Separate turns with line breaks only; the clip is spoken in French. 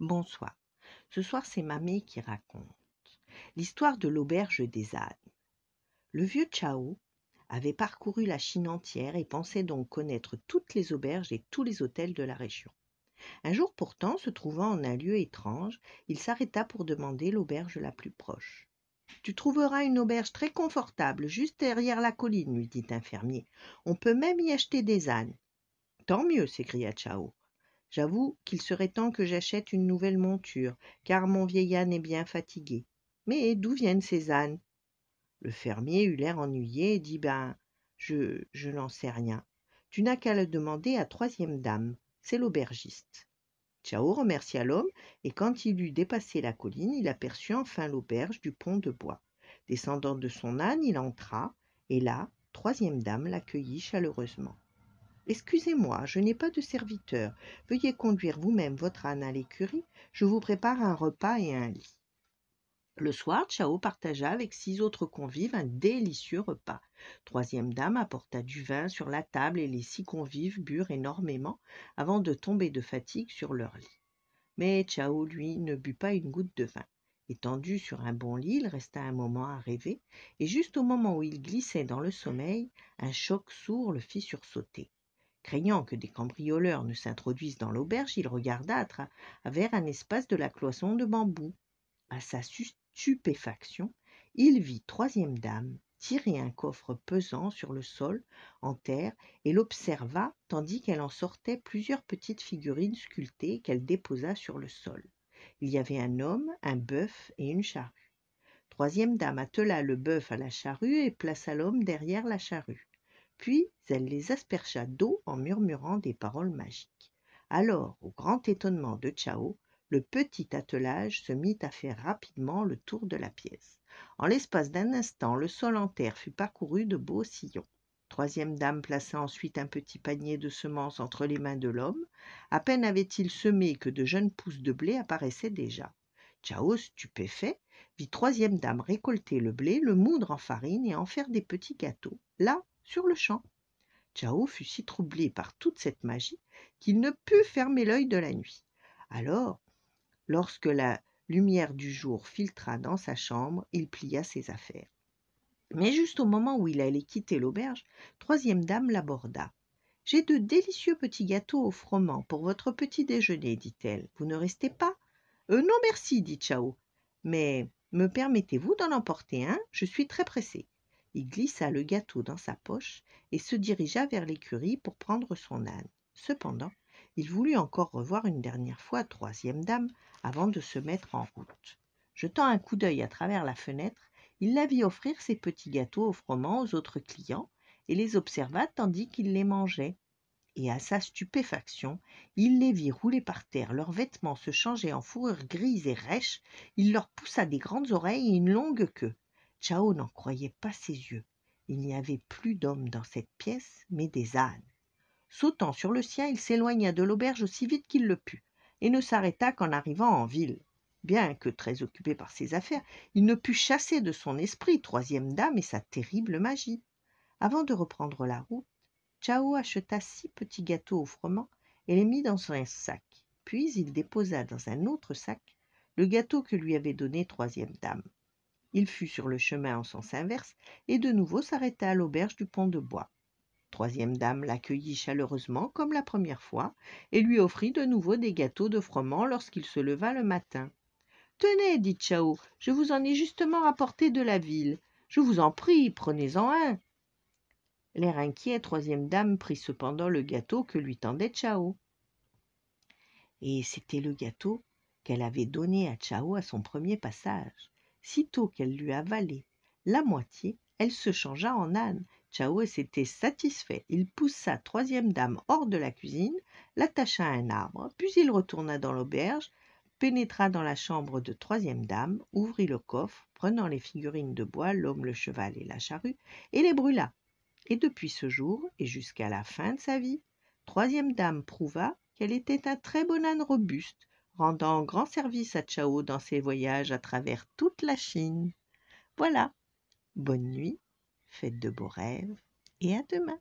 Bonsoir. Ce soir, c'est Mamie qui raconte l'histoire de l'auberge des ânes. Le vieux Chao avait parcouru la Chine entière et pensait donc connaître toutes les auberges et tous les hôtels de la région. Un jour pourtant, se trouvant en un lieu étrange, il s'arrêta pour demander l'auberge la plus proche. Tu trouveras une auberge très confortable juste derrière la colline, lui dit un fermier. On peut même y acheter des ânes. Tant mieux, s'écria Chao j'avoue qu'il serait temps que j'achète une nouvelle monture car mon vieil âne est bien fatigué mais d'où viennent ces ânes le fermier eut l'air ennuyé et dit ben je je n'en sais rien tu n'as qu'à le demander à troisième dame c'est l'aubergiste Chao remercia l'homme, et quand il eut dépassé la colline, il aperçut enfin l'auberge du pont de bois. Descendant de son âne, il entra, et là, troisième dame l'accueillit chaleureusement excusez-moi je n'ai pas de serviteur veuillez conduire vous-même votre âne à l'écurie je vous prépare un repas et un lit le soir Chao partagea avec six autres convives un délicieux repas. Troisième dame apporta du vin sur la table et les six convives burent énormément avant de tomber de fatigue sur leur lit. Mais Chao, lui, ne but pas une goutte de vin. Étendu sur un bon lit, il resta un moment à rêver, et juste au moment où il glissait dans le sommeil, un choc sourd le fit sursauter craignant que des cambrioleurs ne s'introduisent dans l'auberge il regarda vers un espace de la cloison de bambou. À sa stupéfaction il vit troisième dame tirer un coffre pesant sur le sol en terre et l'observa tandis qu'elle en sortait plusieurs petites figurines sculptées qu'elle déposa sur le sol il y avait un homme un bœuf et une charrue troisième dame attela le bœuf à la charrue et plaça l'homme derrière la charrue puis elle les aspercha d'eau en murmurant des paroles magiques alors au grand étonnement de Chao, le petit attelage se mit à faire rapidement le tour de la pièce. En l'espace d'un instant, le sol en terre fut parcouru de beaux sillons. Troisième dame plaça ensuite un petit panier de semences entre les mains de l'homme. À peine avait-il semé que de jeunes pousses de blé apparaissaient déjà. Chao, stupéfait, vit troisième dame récolter le blé, le moudre en farine et en faire des petits gâteaux. Là, sur-le-champ. Chao fut si troublé par toute cette magie qu'il ne put fermer l'œil de la nuit. Alors, lorsque la lumière du jour filtra dans sa chambre, il plia ses affaires. Mais juste au moment où il allait quitter l'auberge, Troisième Dame l'aborda. J'ai de délicieux petits gâteaux au froment pour votre petit déjeuner, dit-elle. Vous ne restez pas euh, Non, merci, dit Chao. Mais me permettez-vous d'en emporter un Je suis très pressée il glissa le gâteau dans sa poche et se dirigea vers l'écurie pour prendre son âne. Cependant, il voulut encore revoir une dernière fois Troisième Dame avant de se mettre en route. Jetant un coup d'œil à travers la fenêtre, il la vit offrir ses petits gâteaux au froment aux autres clients et les observa tandis qu'il les mangeait. Et à sa stupéfaction, il les vit rouler par terre, leurs vêtements se changer en fourrure grise et rêche, il leur poussa des grandes oreilles et une longue queue. Chao n'en croyait pas ses yeux. Il n'y avait plus d'hommes dans cette pièce, mais des ânes. Sautant sur le sien, il s'éloigna de l'auberge aussi vite qu'il le put, et ne s'arrêta qu'en arrivant en ville. Bien que très occupé par ses affaires, il ne put chasser de son esprit Troisième Dame et sa terrible magie. Avant de reprendre la route, Chao acheta six petits gâteaux au froment et les mit dans un sac. Puis il déposa dans un autre sac le gâteau que lui avait donné Troisième Dame il fut sur le chemin en sens inverse et de nouveau s'arrêta à l'auberge du pont de bois troisième dame l'accueillit chaleureusement comme la première fois et lui offrit de nouveau des gâteaux de froment lorsqu'il se leva le matin tenez dit chao je vous en ai justement apporté de la ville je vous en prie prenez-en un l'air inquiet troisième dame prit cependant le gâteau que lui tendait chao et c'était le gâteau qu'elle avait donné à chao à son premier passage sitôt qu'elle lui avalé la moitié elle se changea en âne Chao s'était satisfait. Il poussa troisième dame hors de la cuisine, l'attacha à un arbre, puis il retourna dans l'auberge, pénétra dans la chambre de troisième dame, ouvrit le coffre, prenant les figurines de bois, l'homme, le cheval et la charrue, et les brûla. Et depuis ce jour, et jusqu'à la fin de sa vie, troisième dame prouva qu'elle était un très bon âne robuste, rendant grand service à Chao dans ses voyages à travers toute la Chine. Voilà, bonne nuit, faites de beaux rêves et à demain.